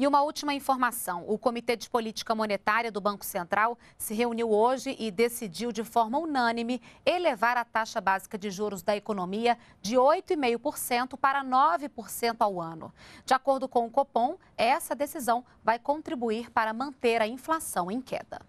E uma última informação: o Comitê de Política Monetária do Banco Central se reuniu hoje e decidiu de forma unânime elevar a taxa básica de juros da economia de 8,5% para 9% ao ano. De acordo com o Copom, essa decisão vai contribuir para manter a inflação em queda.